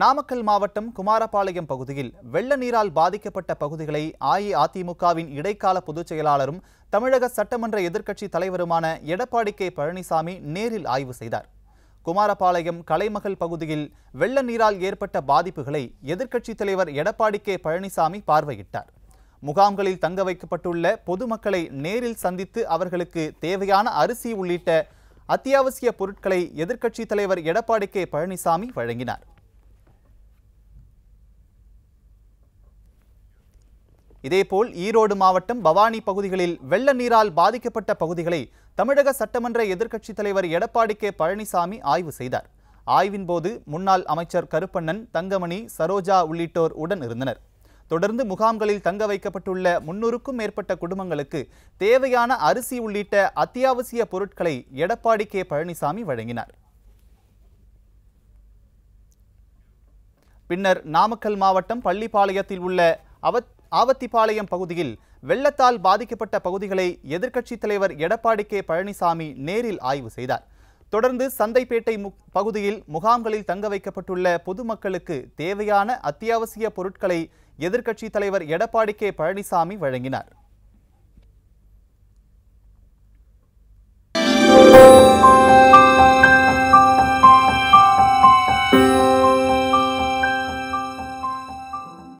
நாமக்கல் மாவட்டம் குமாரபாளையம் பகுதியில் வெள்ள நீரால் பாதிக்கப்பட்ட பகுதிகளை அஇஅதிமுகவின் இடைக்கால பொதுச் செயலாளரும் தமிழக சட்டமன்ற எதிர்க்கட்சி தலைவருமான எடப்பாடி கே பழனிசாமி நேரில் ஆய்வு செய்தார் குமாரபாளையம் கலைமகள் பகுதியில் வெள்ள நீரால் ஏற்பட்ட பாதிப்புகளை எதிர்க்கட்சித் தலைவர் எடப்பாடி கே பழனிசாமி பார்வையிட்டார் முகாம்களில் தங்க வைக்கப்பட்டுள்ள பொதுமக்களை நேரில் சந்தித்து அவர்களுக்கு தேவையான அரிசி உள்ளிட்ட அத்தியாவசிய பொருட்களை எதிர்க்கட்சித் தலைவர் எடப்பாடி கே பழனிசாமி வழங்கினார் இதேபோல் ஈரோடு மாவட்டம் பவானி பகுதிகளில் வெள்ள நீரால் பாதிக்கப்பட்ட பகுதிகளை தமிழக சட்டமன்ற எதிர்க்கட்சித் தலைவர் எடப்பாடி கே பழனிசாமி ஆய்வு செய்தார் ஆய்வின் போது முன்னாள் அமைச்சர் கருப்பண்ணன் தங்கமணி சரோஜா உள்ளிட்டோர் உடன் இருந்தனர் தொடர்ந்து முகாம்களில் தங்க வைக்கப்பட்டுள்ள முன்னூறுக்கும் மேற்பட்ட குடும்பங்களுக்கு தேவையான அரிசி உள்ளிட்ட அத்தியாவசிய பொருட்களை எடப்பாடி கே பழனிசாமி வழங்கினார் பின்னர் நாமக்கல் மாவட்டம் பள்ளிப்பாளையத்தில் உள்ள அவத் ஆவத்திபாளையம் பகுதியில் வெள்ளத்தால் பாதிக்கப்பட்ட பகுதிகளை எதிர்க்கட்சித் தலைவர் எடப்பாடி கே பழனிசாமி நேரில் ஆய்வு செய்தார் தொடர்ந்து சந்தைப்பேட்டை பகுதியில் முகாம்களில் தங்க வைக்கப்பட்டுள்ள பொதுமக்களுக்கு தேவையான அத்தியாவசிய பொருட்களை எதிர்க்கட்சித் தலைவர் எடப்பாடி கே பழனிசாமி வழங்கினார்